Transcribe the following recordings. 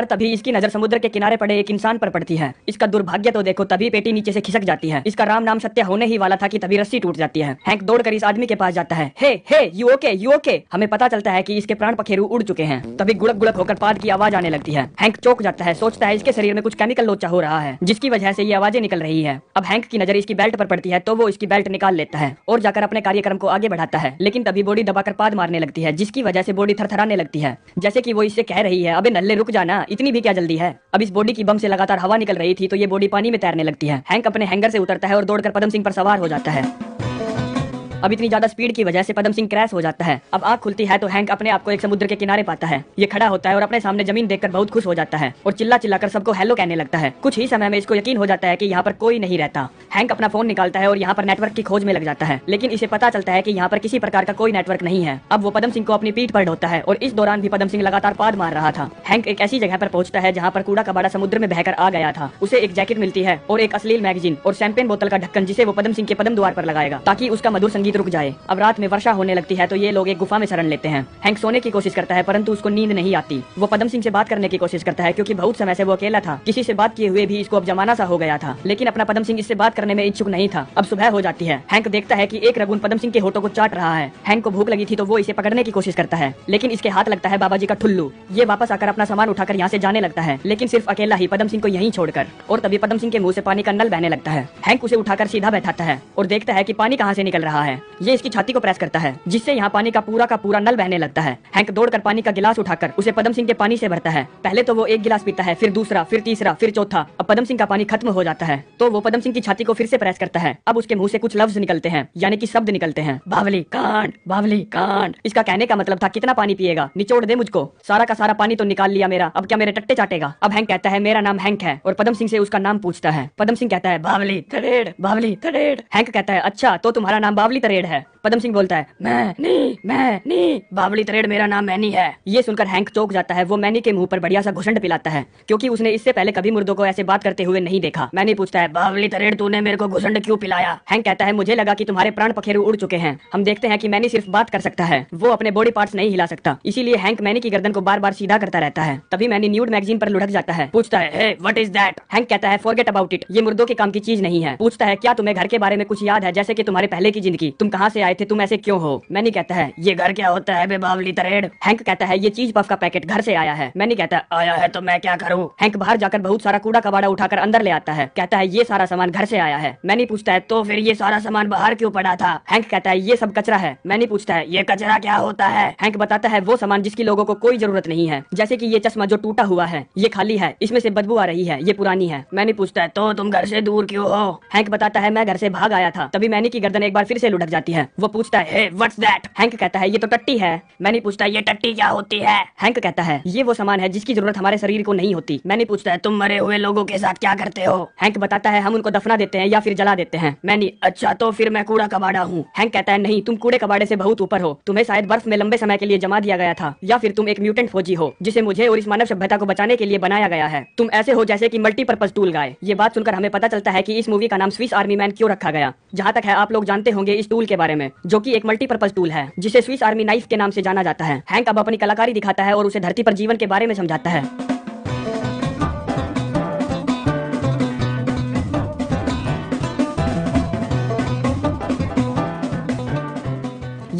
पर तभी इसकी नजर समुद्र के किनारे पड़े एक इंसान पर पड़ती है इसका दुर्भाग्य तो देखो तभी पेटी नीचे से खिसक जाती है इसका राम नाम सत्य होने ही वाला था कि तभी रस्सी टूट जाती है हैंक दौड़कर इस आदमी के पास जाता है hey hey you okay you okay हमें पता चलता है कि इसके प्राण पखेरु उड़ चुके हैं तभी गुड़क गुड़क होकर पाद की आवाज आने लगती है हैंक चौक जाता है सोचता है इसके शरीर में कुछ केमिकल लोचा हो रहा है जिसकी वजह से ये आवाजें निकल रही है अब हैंक की नजर इसकी बेल्ट पर पड़ती है तो वो इसकी बेल्ट निकाल लेता है और जाकर अपने कार्यक्रम को आगे बढ़ाता है लेकिन तभी बॉडी दबाकर पाद मारने लगती है जिसकी वजह से बॉडी थरथराने लगती है जैसे की वो इससे कह रही है अभी नल्ले रुक जाना इतनी भी क्या जल्दी है अब इस बॉडी की बम से लगातार हवा निकल रही थी तो ये बॉडी पानी में तैरने लगती है हैंक अपने हैंगर से उतरता है और दौड़कर पदम सिंह पर सवार हो जाता है अब इतनी ज्यादा स्पीड की वजह से पदम सिंह क्रैश हो जाता है अब आग खुलती है तो हैंक अपने आप को एक समुद्र के किनारे पाता है ये खड़ा होता है और अपने सामने जमीन देखकर बहुत खुश हो जाता है और चिल्ला चिल्लाकर सबको हेलो कहने लगता है कुछ ही समय में इसको यकीन हो जाता है की यहाँ पर कोई नहीं रहता हैंक अपना फोन निकालता है और यहाँ पर नेटवर्क की खोज में लग जाता है लेकिन इसे पता चलता है की यहाँ पर किसी प्रकार का कोई नेटवर्क नहीं है अब वो पदम सिंह को अपनी पीठ पर ढोता है और इस दौरान भी पदम सिंह लगातार पाद मार रहा था हैंक एक ऐसी जगह पर पहुंचता है जहाँ पर कूड़ा कबाड़ा समुद्र में बहकर आ गया था उसे एक जैकेट मिलती है और एक अश्लील मैगजीन और शैंपेन बोतल का ढक्कन जिसे वो पदम सिंह के पदम द्वार पर लगाएगा ताकि उसका मधुर संगीत संगीत रुक जाए अब रात में वर्षा होने लगती है तो ये लोग एक गुफा में शरण लेते हैं हैंक सोने की कोशिश करता है परंतु उसको नींद नहीं आती वो पदम सिंह से बात करने की कोशिश करता है क्योंकि बहुत समय से वो अकेला था किसी से बात किए हुए भी इसको अब जमाना सा हो गया था लेकिन अपना पदम सिंह इससे बात करने में इच्छुक नहीं था अब सुबह हो जाती है हैंक देखता है की एक रघुन पदम सिंह के होटो को चाट रहा है हैंक को भूख लगी थी तो वो इसे पकड़ने की कोशिश करता है लेकिन इसके हाथ लगता है बाबा जी का ठुल्लू ये वापस आकर अपना सामान उठाकर यहाँ से जाने लगता है लेकिन सिर्फ अकेला ही पदम सिंह को यहीं छोड़कर और तभी पदम सिंह के मुंह से पानी का नल बहने लगता है हैंक उसे उठाकर सीधा बैठाता है और देखता है कि पानी कहाँ से निकल रहा है ये इसकी छाती को प्रेस करता है जिससे यहाँ पानी का पूरा का पूरा नल बहने लगता है हैंक दौड़कर पानी का गिलास उठाकर उसे पदम सिंह के पानी से भरता है पहले तो वो एक गिलास पीता है फिर दूसरा फिर तीसरा फिर चौथा अब पदम सिंह का पानी खत्म हो जाता है तो वो पदम सिंह की छाती को फिर से प्रेस करता है अब उसके मुंह से कुछ लफ्ज निकलते हैं यानी कि शब्द निकलते हैं बावली कांड बावली कांड इसका कहने का मतलब था कितना पानी पिएगा निचोड़ दे मुझको सारा का सारा पानी तो निकाल लिया मेरा अब क्या मेरे टट्टे चाटेगा अब हैंक कहता है मेरा नाम हैंक है और पदम सिंह से उसका नाम पूछता है पदम सिंह कहता है बावली थरेड बावली थरेड हैंक कहता है अच्छा तो तुम्हारा नाम बावली ट्रेड है पदम सिंह बोलता है मैं नी, मैं नी, बावली तरेड मेरा नाम मैनी है ये सुनकर हैंक चौक जाता है वो मैनी के मुंह पर बढ़िया सा घुसंड पिलाता है क्योंकि उसने इससे पहले कभी मुर्दों को ऐसे बात करते हुए नहीं देखा मैनी पूछता है बावली तरेड तूने मेरे को घुसंड क्यों पिलाया हैंक कहता है मुझे लगा की तुम्हारे प्राण पखेरे उड़ चुके हैं हम देखते हैं की मैनी सिर्फ बात कर सकता है वो अपने बॉडी पार्ट नहीं हिला सकता इसीलिए हैंक मैनी की गर्दन को बार बार सीधा करता रहता है तभी मैनी न्यूड मैगजीन पर लुढ़क जाता है पूछता है वट इज दैट हैंक कहता है फॉरगेट अबाउट इट ये मुर्दों के काम की चीज नहीं है पूछता है क्या तुम्हें घर के बारे में कुछ याद है जैसे की तुम्हारे पहले की जिंदगी तुम कहाँ से आए आए थे तुम ऐसे क्यों हो मैंने कहता है ये घर क्या होता है बेबावली तरेड हैंक कहता है ये चीज पफ का पैकेट घर से आया है मैंने कहता आया है तो मैं क्या करूँ हैंक बाहर जाकर बहुत सारा कूड़ा कबाड़ा उठाकर अंदर ले आता है कहता है ये सारा सामान घर से आया है मैंने पूछता है तो फिर ये सारा सामान बाहर क्यों पड़ा था हैंक कहता है ये सब कचरा है मैंने पूछता है ये कचरा क्या होता है हैंक बताता है वो सामान जिसकी लोगों को कोई जरूरत नहीं है जैसे की ये चश्मा जो टूटा हुआ है ये खाली है इसमें से बदबू आ रही है ये पुरानी है मैंने पूछता है तो तुम घर से दूर क्यों हो हैंक बताता है मैं घर से भाग आया था तभी मैंने की गर्दन एक बार फिर से लुढ़क जाती है वो पूछता है व्हाट्स दैट हैंक कहता है ये तो टट्टी है मैंने पूछता है ये टट्टी क्या होती है हैंक कहता है ये वो सामान है जिसकी जरूरत हमारे शरीर को नहीं होती मैंने पूछता है तुम मरे हुए लोगों के साथ क्या करते हो हैंक बताता है हम उनको दफना देते हैं या फिर जला देते हैं नहीं अच्छा तो फिर मैं कूड़ा कबाड़ा हूँ हैंक कहता है नहीं तुम कूड़े कबाड़े से बहुत ऊपर हो तुम्हें शायद बर्फ में लंबे समय के लिए जमा दिया गया था या फिर तुम एक म्यूटेंट फौजी हो जिसे मुझे और इस मानव सभ्यता को बचाने के लिए बनाया गया है तुम ऐसे हो जैसे की मल्टीपर्पज टूल गाय ये बात सुनकर हमें पता चलता है की इस मूवी का नाम स्विस आर्मी मैन क्यों रखा गया जहाँ तक है आप लोग जानते होंगे इस टूल के बारे में जो की एक मल्टीपर्पज टूल है जिसे स्विस आर्मी नाइफ के नाम से जाना जाता है हैंक अब अपनी कलाकारी दिखाता है और उसे धरती पर जीवन के बारे में समझाता है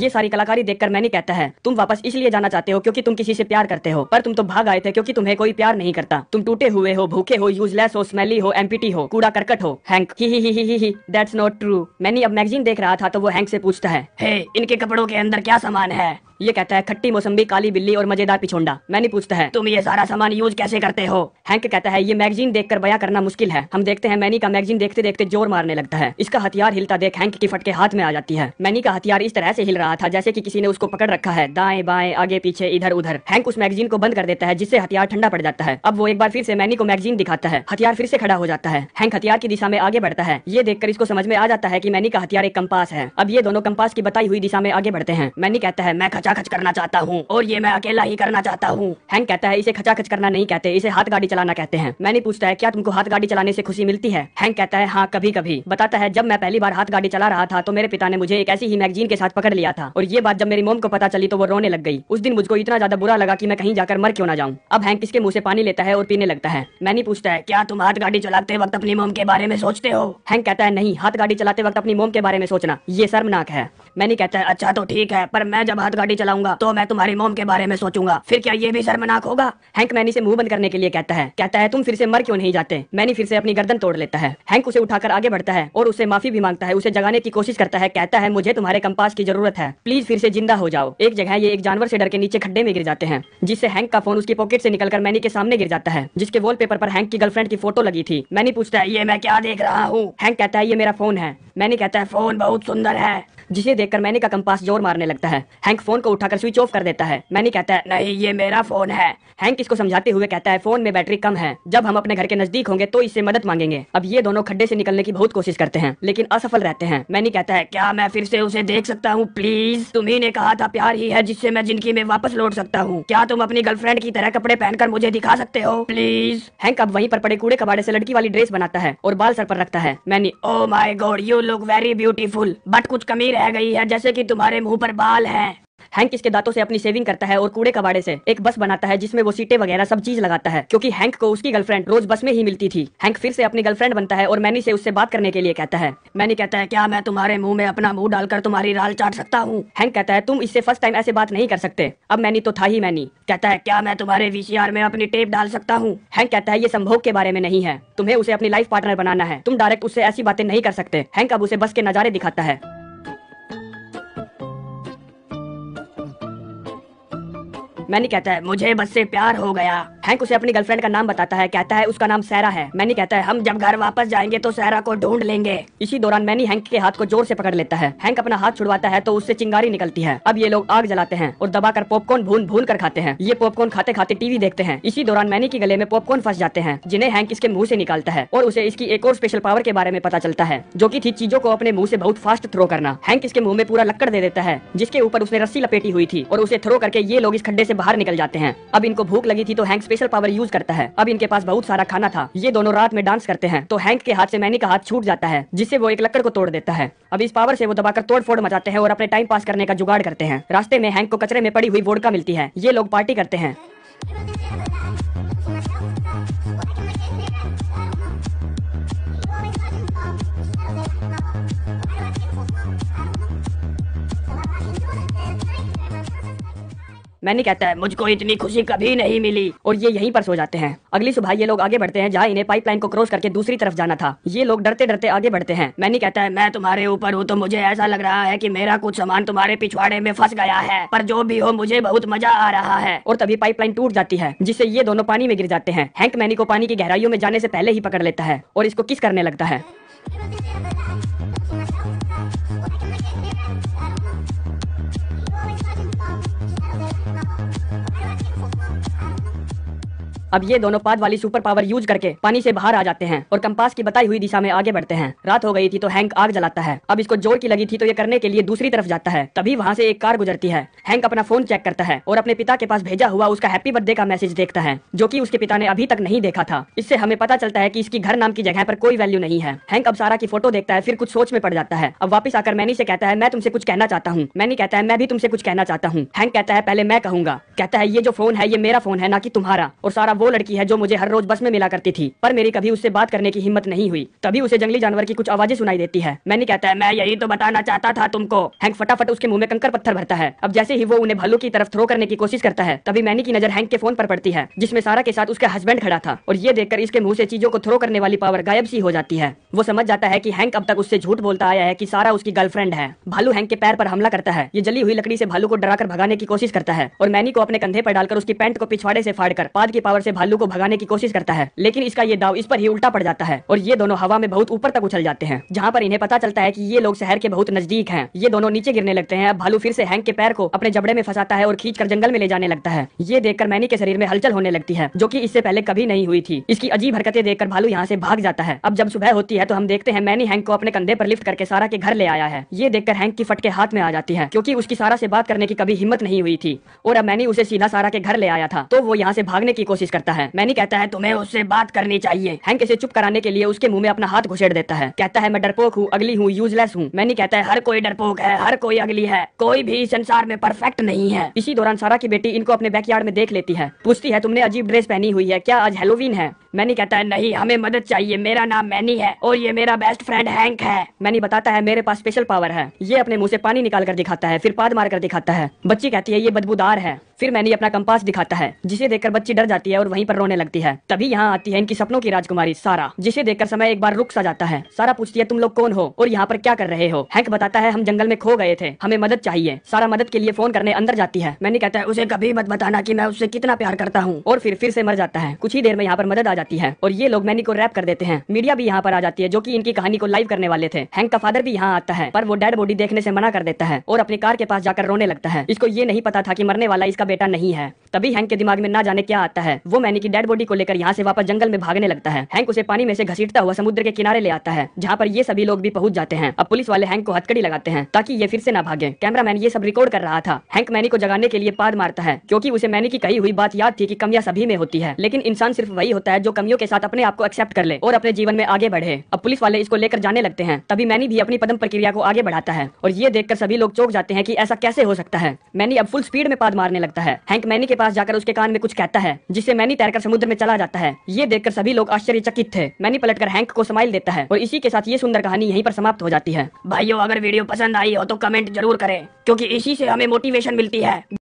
ये सारी कलाकारी देखकर मैंने कहता है तुम वापस इसलिए जाना चाहते हो क्योंकि तुम किसी से प्यार करते हो पर तुम तो भाग आए थे क्योंकि तुम्हें कोई प्यार नहीं करता तुम टूटे हुए हो भूखे हो यूजलेस हो स्मेली हो एमपीटी हो कूड़ा करकट हो हैंक ही दैट्स नॉट ट्रू मैंने अब मैगजीन देख रहा था तो वो हैंक से पूछता है इनके कपड़ों के अंदर क्या सामान है ये कहता है खट्टी मौसम्बी काली बिल्ली और मजेदार पिछोंडा मैंने पूछता है तुम ये सारा सामान यूज कैसे करते हो हैंक कहता है ये मैगजीन देखकर बया करना मुश्किल है हम देखते हैं मैनी का मैगजीन देखते देखते जोर मारने लगता है इसका हथियार हिलता देख हैंक की फटके हाथ में आ जाती है मैनी का हथियार इस तरह से हिल रहा था जैसे कि किसी ने उसको पकड़ रखा है दाएं बाएं आगे पीछे इधर उधर हैंक उस मैगजीन को बंद कर देता है जिससे हथियार ठंडा पड़ जाता है अब वो एक बार फिर से मैनी को मैगजीन दिखाता है हथियार फिर से खड़ा हो जाता है हैंक हथियार की दिशा में आगे बढ़ता है ये देखकर इसको समझ में आ जाता है की मैनी का हथियार एक कम्पास है अब ये दोनों कम्पास की बताई हुई दिशा में आगे बढ़ते हैं मैनी कहता है मैं खचा खचाखच करना चाहता हूँ और ये मैं अकेला ही करना चाहता हूँ हैंक कहता है इसे खचाखच करना नहीं कहते इसे हाथ गाड़ी चलाना कहते हैं मैंने पूछता है क्या तुमको हाथ गाड़ी चलाने से खुशी मिलती है हैंक कहता है हाँ कभी कभी बताता है जब मैं पहली बार हाथ गाड़ी चला रहा था तो मेरे पिता ने मुझे एक ऐसी ही मैगजीन के साथ पकड़ लिया था और ये बात जब मेरी मोम को पता चली तो वो रोने लग गई उस दिन मुझको इतना ज्यादा बुरा लगा की मैं कहीं जाकर मर क्यों ना जाऊँ अब हैंक इसके मुँह से पानी लेता है और पीने लगता है मैंने पूछता है क्या तुम हाथ गाड़ी चलाते वक्त अपनी मोम के बारे में सोचते हो हैंक कहता है नहीं हाथ गाड़ी चलाते वक्त अपनी मोम के बारे में सोचना ये शर्मनाक है मैंने कहता है अच्छा तो ठीक है पर मैं जब हाथ गाड़ी चलाऊंगा तो मैं तुम्हारी मोम के बारे में सोचूंगा फिर क्या ये भी शर्मनाक होगा हैंक मैनी से मुंह बंद करने के लिए कहता है कहता है तुम फिर से मर क्यों नहीं जाते मैनी फिर से अपनी गर्दन तोड़ लेता है हैंक उसे उठाकर आगे बढ़ता है और उसे माफी भी मांगता है उसे जगाने की कोशिश करता है कहता है मुझे तुम्हारे कंपास की जरूरत है प्लीज फिर से जिंदा हो जाओ एक जगह ये एक जानवर से डर के नीचे खड्डे में गिर जाते हैं जिससे हैंक का फोन उसकी पॉकेट से निकलकर मैनी के सामने गिर जाता है जिसके पेपर पर हैंक की गर्लफ्रेंड की फोटो लगी थी मैनी पूछता है ये मैं क्या देख रहा हूँ हैंक कहता है ये मेरा फोन है मैंने कहता है फोन बहुत सुंदर है जिसे देखकर मैनी का कंपास जोर मारने लगता है हैंक फोन फोन को उठाकर स्विच ऑफ कर देता है मैनी कहता है नहीं ये मेरा फोन है हैंक इसको समझाते हुए कहता है फोन में बैटरी कम है जब हम अपने घर के नजदीक होंगे तो इससे मदद मांगेंगे अब ये दोनों खड्डे से निकलने की बहुत कोशिश करते हैं लेकिन असफल रहते हैं मैनी कहता है क्या मैं फिर से उसे देख सकता हूँ प्लीज तुम्ही ने कहा था प्यार ही है जिससे मैं जिंदगी में वापस लौट सकता हूँ क्या तुम अपनी गर्लफ्रेंड की तरह कपड़े पहनकर मुझे दिखा सकते हो प्लीज हैंक अब वहीं पर पड़े कूड़े कबाड़े से लड़की वाली ड्रेस बनाता है और बाल सर पर रखता है Manny oh my god you look very beautiful but कुछ कमी रह गई है जैसे की तुम्हारे मुँह पर बाल है हैंक इसके दांतों से अपनी सेविंग करता है और कूड़े कबाड़े से एक बस बनाता है जिसमें वो सीटें वगैरह सब चीज लगाता है क्योंकि हैंक को उसकी गर्लफ्रेंड रोज बस में ही मिलती थी हैंक फिर से अपनी गर्लफ्रेंड बनता है और मैनी से उससे बात करने के लिए कहता है मैनी कहता है क्या मैं तुम्हारे मुंह में अपना मुंह डालकर तुम्हारी राल चाट सकता हूँ हैंक कहता है तुम इससे फर्स्ट टाइम ऐसे बात नहीं कर सकते अब मैनी तो था ही मैनी कहता है क्या मैं तुम्हारे वीसीआर में अपनी टेप डाल सकता हूँ हैंक कहता है ये संभोग के बारे में नहीं है तुम्हें उसे अपनी लाइफ पार्टनर बनाना है तुम डायरेक्ट उससे ऐसी बातें नहीं कर सकते हैंक अब उसे बस के नजारे दिखाता है मैंने कहता है मुझे बस से प्यार हो गया हैंक उसे अपनी गर्लफ्रेंड का नाम बताता है कहता है उसका नाम सैरा है मैंने कहता है हम जब घर वापस जाएंगे तो सैरा को ढूंढ लेंगे इसी दौरान मैनी हैंक के हाथ को जोर से पकड़ लेता है हैंक अपना हाथ छुड़वाता है तो उससे चिंगारी निकलती है अब ये लोग आग जलाते हैं और दबाकर पॉपकॉर्न भून भून कर खाते हैं ये पॉपकॉर्न खाते खाते टीवी देखते हैं इसी दौरान मैनी के गले में पॉपकॉर्न फंस जाते हैं जिन्हें हैंक इसके मुंह से निकालता है और उसे इसकी एक और स्पेशल पावर के बारे में पता चलता है जो की थी चीजों को अपने मुँह से बहुत फास्ट थ्रो करना हैंक इसके मुंह में पूरा लक्कड़ दे देता है जिसके ऊपर उसने रस्सी लपेटी हुई थी और उसे थ्रो करके ये लोग इस खड्डे से बाहर निकल जाते हैं अब इनको भूख लगी थी तो हैंक स्पेशल पावर यूज करता है अब इनके पास बहुत सारा खाना था ये दोनों रात में डांस करते हैं तो हैंक के हाथ से मैनी का हाथ छूट जाता है जिससे वो एक लकड़ को तोड़ देता है अब इस पावर से वो दबाकर तोड़ फोड़ मचाते हैं और अपने टाइम पास करने का जुगाड़ करते हैं रास्ते में हैंक को कचरे में पड़ी हुई वोडका मिलती है ये लोग पार्टी करते हैं मैंने कहता है मुझको इतनी खुशी कभी नहीं मिली और ये यहीं पर सो जाते हैं अगली सुबह ये लोग आगे बढ़ते हैं जहाँ इन्हें पाइपलाइन को क्रॉस करके दूसरी तरफ जाना था ये लोग डरते डरते आगे बढ़ते हैं मैंने कहता है मैं तुम्हारे ऊपर हूँ तो मुझे ऐसा लग रहा है की मेरा कुछ सामान तुम्हारे पिछवाड़े में फंस गया है पर जो भी हो मुझे बहुत मजा आ रहा है और तभी पाइपलाइन टूट जाती है जिससे ये दोनों पानी में गिर जाते हैं हैंक मैनी को पानी की गहराइयों में जाने से पहले ही पकड़ लेता है और इसको किस करने लगता है अब ये दोनों पाद वाली सुपर पावर यूज करके पानी से बाहर आ जाते हैं और कंपास की बताई हुई दिशा में आगे बढ़ते हैं रात हो गई थी तो हैंक आग जलाता है अब इसको जोर की लगी थी तो ये करने के लिए दूसरी तरफ जाता है तभी वहाँ से एक कार गुजरती है हैंक अपना फोन चेक करता है और अपने पिता के पास भेजा हुआ उसका हैप्पी बर्थडे का मैसेज देखता है जो की उसके पिता ने अभी तक नहीं देखा था इससे हमें पता चलता है की इसकी घर नाम की जगह पर कोई वैल्यू नहीं है हैंक अब सारा की फोटो देखता है फिर कुछ सोच में पड़ जाता है अब वापस आकर मैनी से कहता है मैं तुमसे कुछ कहना चाहता हूँ मैनी कहता है मैं भी तुमसे कुछ कहना चाहता हूँ हैंक कहता है पहले मैं कहूंगा कहता है ये जो फोन है ये मेरा फोन है ना कि तुम्हारा और सारा वो लड़की है जो मुझे हर रोज बस में मिला करती थी पर मेरी कभी उससे बात करने की हिम्मत नहीं हुई तभी उसे जंगली जानवर की कुछ आवाजें सुनाई देती है मैंने कहता है मैं यही तो बताना चाहता था तुमको हैंक फटाफट उसके मुंह में कंकर पत्थर भरता है अब जैसे ही वो उन्हें भल्लू की तरफ थ्रो करने की कोशिश करता है तभी मैनी की नजर हैंक के फोन पर पड़ती है जिसमें सारा के साथ उसका हस्बैंड खड़ा था और ये देखकर इसके मुंह से चीजों को थ्रो करने वाली पावर गायब सी हो जाती है वो समझ जाता है की हैंक अब तक उससे झूठ बोलता आया है की सारा उसकी गर्लफ्रेंड है भालू हैंक के पैर पर हमला करता है ये जली हुई लकड़ी से भालू को डराकर भगाने की कोशिश करता है और मैनी को अपने कंधे पर डालकर उसकी पैंट को पिछवाड़े से फाड़कर पाद की पावर से से भालू को भगाने की कोशिश करता है लेकिन इसका ये दाव इस पर ही उल्टा पड़ जाता है और ये दोनों हवा में बहुत ऊपर तक उछल जाते हैं जहाँ पर इन्हें पता चलता है की ये लोग शहर के बहुत नजदीक है ये दोनों नीचे गिरने लगते हैं भालू फिर से हैंक के पैर को अपने जबड़े में फंसाता है और खींच कर जंगल में ले जाने लगता है ये देखकर मैनी के शरीर में हलचल होने लगती है जो की इससे पहले कभी नहीं हुई थी इसकी अजीब हरकतें देखकर भालू यहाँ से भाग जाता है अब जब सुबह होती है तो हम देखते हैं मैनी हैंक को अपने कंधे पर लिफ्ट करके सारा के घर ले आया है ये देखकर हैंक की फटके हाथ में आ जाती है क्योंकि उसकी सारा से बात करने की कभी हिम्मत नहीं हुई थी और अब मैनी उसे सीधा सारा के घर ले आया था तो वो यहाँ से भागने की कोशिश कर करता है मैनी कहता है तुम्हें उससे बात करनी चाहिए हैंक इसे चुप कराने के लिए उसके मुंह में अपना हाथ घुसेड़ देता है कहता है मैं डरपोक हूँ अगली हूँ यूजलेस हूँ मैनी कहता है हर कोई डरपोक है हर कोई अगली है कोई भी संसार में परफेक्ट नहीं है इसी दौरान सारा की बेटी इनको अपने बैकयार्ड में देख लेती है पूछती है तुमने अजीब ड्रेस पहनी हुई है क्या आज हेलोवीन है मैनी कहता है नहीं हमें मदद चाहिए मेरा नाम मैनी है और ये मेरा बेस्ट फ्रेंड हैंक है मैनी बताता है मेरे पास स्पेशल पावर है ये अपने मुंह से पानी निकाल कर दिखाता है फिर पाद मार कर दिखाता है बच्ची कहती है ये बदबूदार है फिर मैनी अपना कंपास दिखाता है जिसे देखकर बच्ची डर जाती है और वहीं पर रोने लगती है तभी यहाँ आती है इनकी सपनों की राजकुमारी सारा जिसे देखकर समय एक बार रुक सा जाता है सारा पूछती है तुम लोग कौन हो और यहाँ पर क्या कर रहे हो हैंक बताता है हम जंगल में खो गए थे हमें मदद चाहिए सारा मदद के लिए फोन करने अंदर जाती है मैंने कहता है उसे कभी मत बताना की मैं उससे कितना प्यार करता हूँ और फिर फिर से मर जाता है कुछ ही देर में यहाँ पर मदद आ जाती है और ये लोग मैनी को रैप कर देते हैं मीडिया भी यहाँ पर आ जाती है जो की इनकी कहानी को लाइव करने वाले थे हैंक का फादर भी यहाँ आता है पर वो डेड बॉडी देखने से मना कर देता है और अपनी कार के पास जाकर रोने लगता है इसको ये नहीं पता था की मरने वाला इसका बेटा नहीं है तभी हैंक के दिमाग में ना जाने क्या आता है वो मैनी की डेड बॉडी को लेकर यहाँ से वापस जंगल में भागने लगता है हैंक उसे पानी में से घसीटता हुआ समुद्र के किनारे ले आता है जहाँ पर ये सभी लोग भी पहुंच जाते हैं अब पुलिस वाले हैंक को हथकड़ी लगाते हैं ताकि ये फिर से ना भागे कैमरामैन ये सब रिकॉर्ड कर रहा था हैंक मैनी को जगाने के लिए पार मारता है क्योंकि उसे मैनी की कही हुई बात याद थी कि कमियां सभी में होती है लेकिन इंसान सिर्फ वही होता है जो जो कमियों के साथ अपने आप को एक्सेप्ट कर ले और अपने जीवन में आगे बढ़े अब पुलिस वाले इसको लेकर जाने लगते हैं तभी मैनी भी अपनी पदम प्रक्रिया को आगे बढ़ाता है और ये देखकर सभी लोग चौक जाते हैं की ऐसा कैसे हो सकता है मैनी अब फुल स्पीड में पाद मारने लगता है हैंक मैनी के पास जाकर उसके कान में कुछ कहता है जिससे मैनी तैरकर समुद्र में चला जाता है ये देखकर सभी लोग आश्चर्यचकित थे मैनी पलटकर हैंक को समाइल देता है और इसी के साथ ये सुंदर कहानी यहीं पर समाप्त हो जाती है भाइयों अगर वीडियो पसंद आई हो तो कमेंट जरूर करें क्योंकि इसी से हमें मोटिवेशन मिलती है